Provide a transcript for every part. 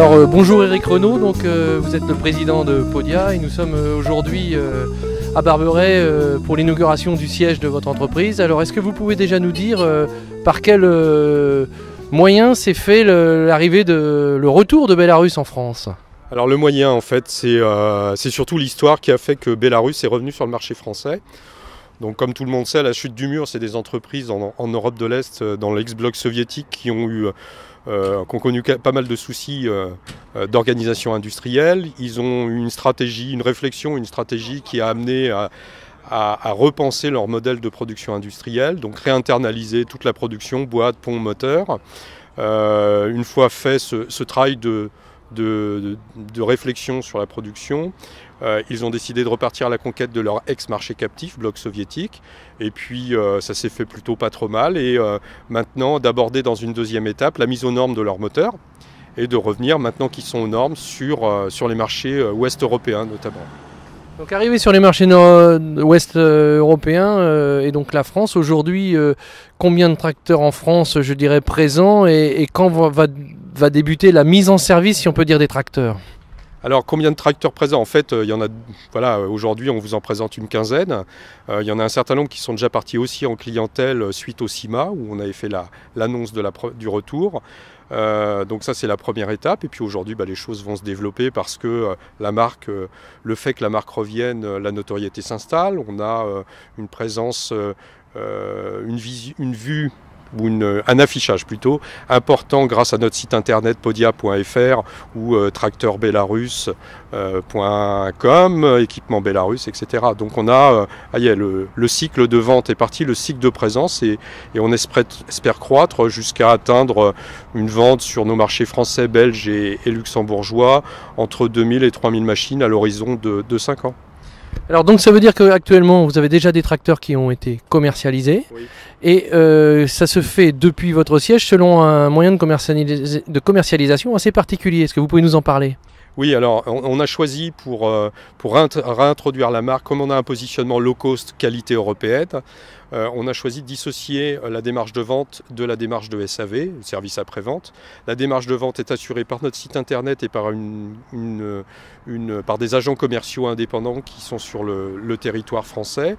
Alors euh, bonjour Eric Renault, donc euh, vous êtes le président de Podia et nous sommes euh, aujourd'hui à Barberet pour l'inauguration du siège de votre entreprise. Alors est-ce que vous pouvez déjà nous dire par quel moyen s'est fait l'arrivée de le retour de Bélarus en France alors le moyen en fait c'est surtout l'histoire qui a fait que Bélarus est revenu sur le marché français. Donc, comme tout le monde sait, la chute du mur, c'est des entreprises en Europe de l'Est, dans l'ex-bloc soviétique, qui ont eu euh, qui ont connu pas mal de soucis euh, euh, d'organisation industrielle. Ils ont une stratégie, une réflexion, une stratégie qui a amené à, repenser leur modèle de production industrielle, donc réinternaliser toute la production, boîte, pont, moteur. une fois fait ce travail de, de, réflexion sur la production. Euh, ils ont décidé de repartir à la conquête de leur ex-marché captif, bloc soviétique. Et puis euh, ça s'est fait plutôt pas trop mal. Et euh, maintenant d'aborder dans une deuxième étape la mise aux normes de leurs moteurs et de revenir maintenant qu'ils sont aux normes sur, sur les marchés ouest européens notamment. Donc arrivé sur les marchés euh, ouest euh, européens euh, et donc la France, aujourd'hui, combien de tracteurs en France, je dirais, présents et, quand va débuter la mise en service, si on peut dire, des tracteurs alors combien de tracteurs présents En fait, euh, il y en a, voilà, aujourd'hui on vous en présente une quinzaine. Euh, il y en a un certain nombre qui sont déjà partis aussi en clientèle euh, suite au CIMA, où on avait fait l'annonce du retour. donc ça c'est la première étape et puis aujourd'hui bah, les choses vont se développer parce que la marque, le fait que la marque revienne, la notoriété s'installe, on a une présence, une, une vue ou un affichage plutôt important grâce à notre site internet podia.fr ou euh, tracteurbelarus.com, équipement belarus, etc. Donc on a, euh, ah, le, cycle de vente est parti, le cycle de présence et, on espère, croître jusqu'à atteindre euh, une vente sur nos marchés français, belges et, luxembourgeois entre 2000 et 3000 machines à l'horizon de, de 5 ans. Alors donc ça veut dire qu'actuellement vous avez déjà des tracteurs qui ont été commercialisés et euh, ça se fait depuis votre siège selon un moyen de commercialisation assez particulier. Est-ce que vous pouvez nous en parler oui, alors on, a choisi pour, euh, pour réintroduire la marque, comme on a un positionnement low cost qualité européenne, euh, on a choisi de dissocier euh, la démarche de vente de la démarche de SAV, service après-vente. La démarche de vente est assurée par notre site internet et par, une, par des agents commerciaux indépendants qui sont sur le, territoire français.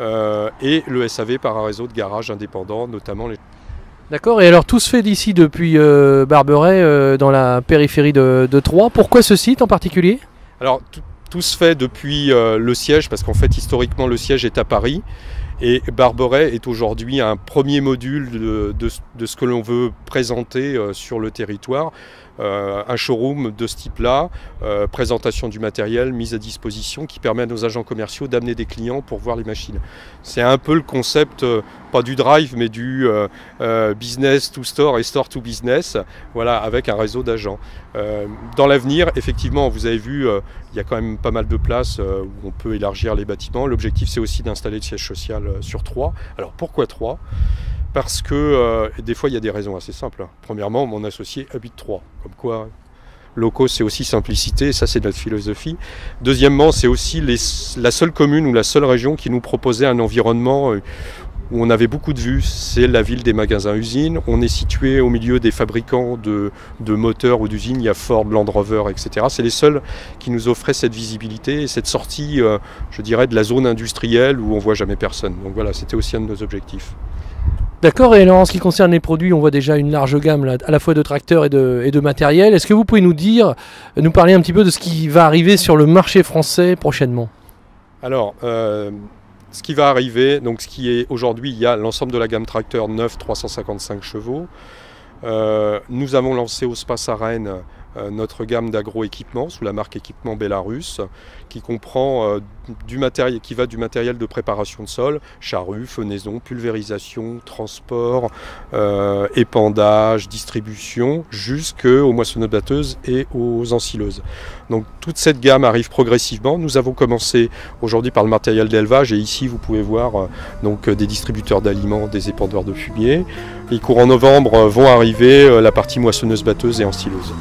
et le SAV par un réseau de garages indépendants, notamment les D'accord, et alors tout se fait d'ici depuis euh, Barberet, euh, dans la périphérie de, Troyes. Pourquoi ce site en particulier Alors tout se fait depuis euh, le siège, parce qu'en fait historiquement le siège est à Paris. Et Barberet est aujourd'hui un premier module de ce que l'on veut présenter sur le territoire. Euh, un showroom de ce type-là, euh, présentation du matériel, mise à disposition, qui permet à nos agents commerciaux d'amener des clients pour voir les machines. C'est un peu le concept, euh, pas du drive, mais du business to store et store to business, voilà, avec un réseau d'agents. dans l'avenir, effectivement, vous avez vu, il y a quand même pas mal de places où on peut élargir les bâtiments. L'objectif, c'est aussi d'installer le siège social sur trois. Alors pourquoi trois parce que euh, des fois il y a des raisons assez simples. Hein. Premièrement, mon associé habite 3. comme quoi locaux c'est aussi simplicité, ça c'est notre philosophie. Deuxièmement, c'est aussi la seule commune ou la seule région qui nous proposait un environnement euh, où on avait beaucoup de vues, c'est la ville des magasins-usines. On est situé au milieu des fabricants de, moteurs ou d'usines, il y a Ford, Land Rover, etc. C'est les seuls qui nous offraient cette visibilité et cette sortie, euh, je dirais, de la zone industrielle où on voit jamais personne. Donc voilà, c'était aussi un de nos objectifs. D'accord, et alors en ce qui concerne les produits, on voit déjà une large gamme à la fois de tracteurs et de, matériel. Est-ce que vous pouvez nous dire, nous parler un petit peu de ce qui va arriver sur le marché français prochainement Alors, euh, ce qui va arriver, donc ce qui est aujourd'hui, il y a l'ensemble de la gamme tracteur 9 355 chevaux. Euh, nous avons lancé au Space à Rennes euh, notre gamme d'agroéquipements sous la marque équipement Belarus, qui comprend euh, du matériel qui va du matériel de préparation de sol, charrue, fenaison, pulvérisation, transport, euh, épandage, distribution, jusqu'aux moissonneuses-batteuses et aux ensileuses. Donc toute cette gamme arrive progressivement. Nous avons commencé aujourd'hui par le matériel d'élevage et ici vous pouvez voir donc des distributeurs d'aliments, des épandeurs de fumier. Et courant novembre vont arriver la partie moissonneuse-batteuse et ensileuse.